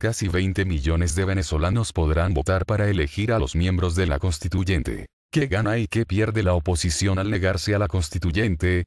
casi 20 millones de venezolanos podrán votar para elegir a los miembros de la constituyente. ¿Qué gana y qué pierde la oposición al negarse a la constituyente?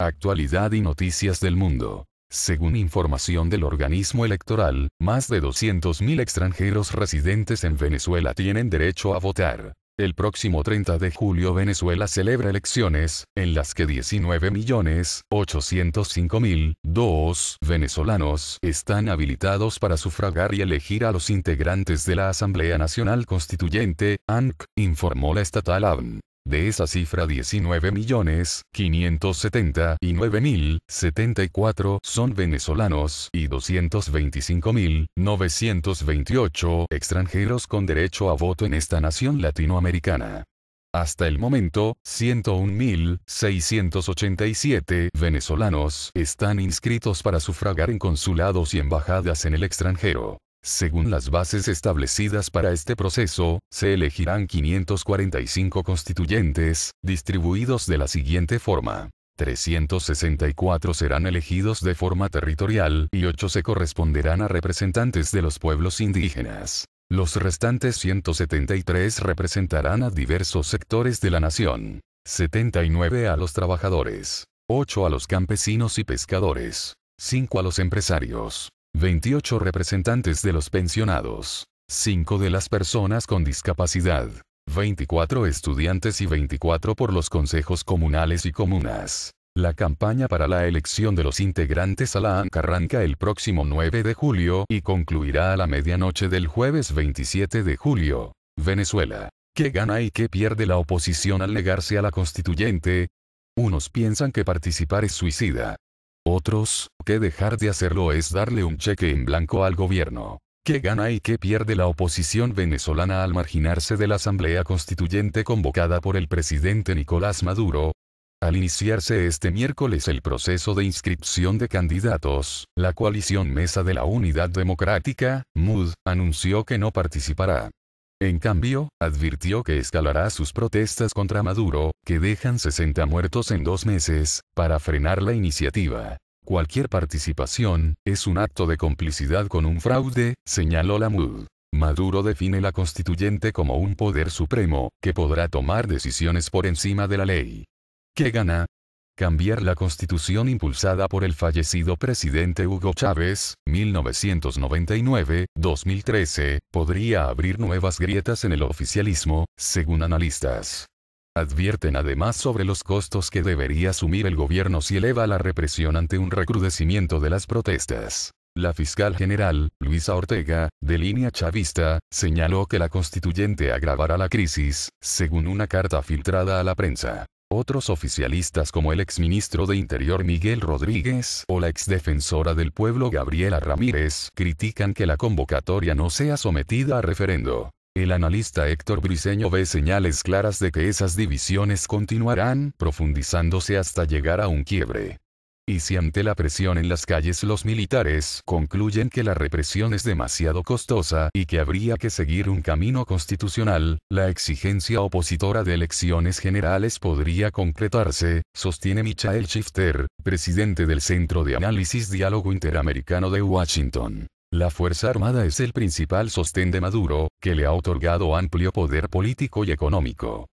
Actualidad y noticias del mundo. Según información del organismo electoral, más de 200.000 extranjeros residentes en Venezuela tienen derecho a votar. El próximo 30 de julio Venezuela celebra elecciones, en las que 19.805.002 venezolanos están habilitados para sufragar y elegir a los integrantes de la Asamblea Nacional Constituyente, ANC, informó la estatal AN. De esa cifra 19.579.074 son venezolanos y 225.928 extranjeros con derecho a voto en esta nación latinoamericana. Hasta el momento, 101.687 venezolanos están inscritos para sufragar en consulados y embajadas en el extranjero. Según las bases establecidas para este proceso, se elegirán 545 constituyentes, distribuidos de la siguiente forma. 364 serán elegidos de forma territorial y 8 se corresponderán a representantes de los pueblos indígenas. Los restantes 173 representarán a diversos sectores de la nación. 79 a los trabajadores, 8 a los campesinos y pescadores, 5 a los empresarios, 28 representantes de los pensionados, 5 de las personas con discapacidad, 24 estudiantes y 24 por los consejos comunales y comunas. La campaña para la elección de los integrantes a la ANCA arranca el próximo 9 de julio y concluirá a la medianoche del jueves 27 de julio. Venezuela. ¿Qué gana y qué pierde la oposición al negarse a la constituyente? Unos piensan que participar es suicida, otros, que dejar de hacerlo es darle un cheque en blanco al gobierno. ¿Qué gana y qué pierde la oposición venezolana al marginarse de la Asamblea Constituyente convocada por el presidente Nicolás Maduro? Al iniciarse este miércoles el proceso de inscripción de candidatos, la coalición Mesa de la Unidad Democrática, MUD, anunció que no participará. En cambio, advirtió que escalará sus protestas contra Maduro, que dejan 60 muertos en dos meses, para frenar la iniciativa. Cualquier participación, es un acto de complicidad con un fraude, señaló Lamud. Maduro define la constituyente como un poder supremo, que podrá tomar decisiones por encima de la ley. ¿Qué gana? Cambiar la constitución impulsada por el fallecido presidente Hugo Chávez, 1999-2013, podría abrir nuevas grietas en el oficialismo, según analistas. Advierten además sobre los costos que debería asumir el gobierno si eleva la represión ante un recrudecimiento de las protestas. La fiscal general, Luisa Ortega, de línea chavista, señaló que la constituyente agravará la crisis, según una carta filtrada a la prensa. Otros oficialistas como el exministro de Interior Miguel Rodríguez o la exdefensora del pueblo Gabriela Ramírez critican que la convocatoria no sea sometida a referendo. El analista Héctor Briceño ve señales claras de que esas divisiones continuarán profundizándose hasta llegar a un quiebre y si ante la presión en las calles los militares concluyen que la represión es demasiado costosa y que habría que seguir un camino constitucional, la exigencia opositora de elecciones generales podría concretarse, sostiene Michael Schifter, presidente del Centro de Análisis Diálogo Interamericano de Washington. La Fuerza Armada es el principal sostén de Maduro, que le ha otorgado amplio poder político y económico.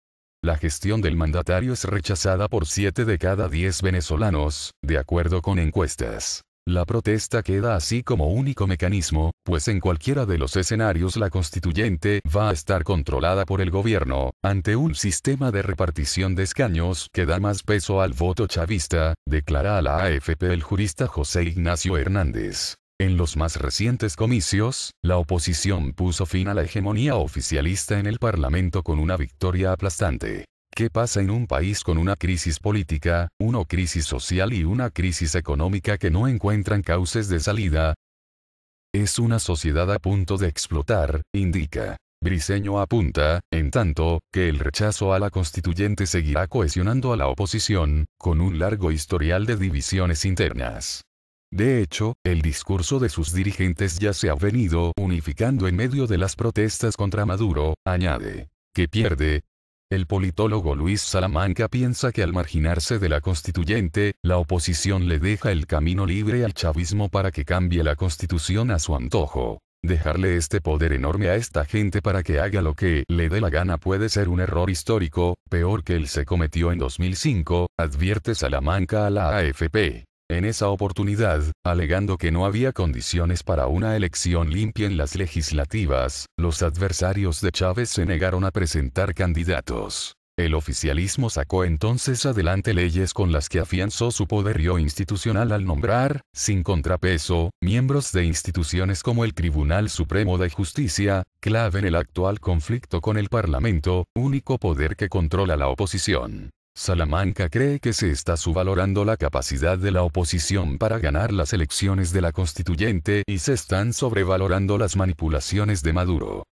La gestión del mandatario es rechazada por 7 de cada 10 venezolanos, de acuerdo con encuestas. La protesta queda así como único mecanismo, pues en cualquiera de los escenarios la constituyente va a estar controlada por el gobierno, ante un sistema de repartición de escaños que da más peso al voto chavista, declara a la AFP el jurista José Ignacio Hernández. En los más recientes comicios, la oposición puso fin a la hegemonía oficialista en el Parlamento con una victoria aplastante. ¿Qué pasa en un país con una crisis política, una crisis social y una crisis económica que no encuentran cauces de salida? Es una sociedad a punto de explotar, indica. Briseño apunta, en tanto, que el rechazo a la constituyente seguirá cohesionando a la oposición, con un largo historial de divisiones internas. De hecho, el discurso de sus dirigentes ya se ha venido unificando en medio de las protestas contra Maduro, añade. Que pierde, el politólogo Luis Salamanca piensa que al marginarse de la constituyente, la oposición le deja el camino libre al chavismo para que cambie la constitución a su antojo. Dejarle este poder enorme a esta gente para que haga lo que le dé la gana puede ser un error histórico, peor que el se cometió en 2005, advierte Salamanca a la AFP en esa oportunidad, alegando que no había condiciones para una elección limpia en las legislativas, los adversarios de Chávez se negaron a presentar candidatos. El oficialismo sacó entonces adelante leyes con las que afianzó su poderío institucional al nombrar, sin contrapeso, miembros de instituciones como el Tribunal Supremo de Justicia, clave en el actual conflicto con el Parlamento, único poder que controla la oposición. Salamanca cree que se está subvalorando la capacidad de la oposición para ganar las elecciones de la constituyente y se están sobrevalorando las manipulaciones de Maduro.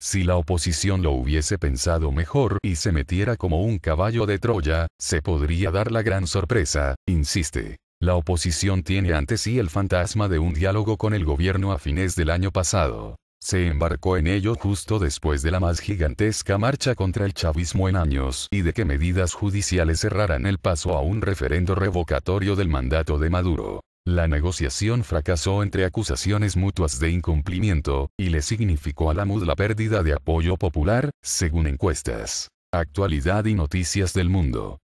Si la oposición lo hubiese pensado mejor y se metiera como un caballo de Troya, se podría dar la gran sorpresa, insiste. La oposición tiene ante sí el fantasma de un diálogo con el gobierno a fines del año pasado. Se embarcó en ello justo después de la más gigantesca marcha contra el chavismo en años y de que medidas judiciales cerraran el paso a un referendo revocatorio del mandato de Maduro. La negociación fracasó entre acusaciones mutuas de incumplimiento, y le significó a la MUD la pérdida de apoyo popular, según encuestas. Actualidad y noticias del mundo.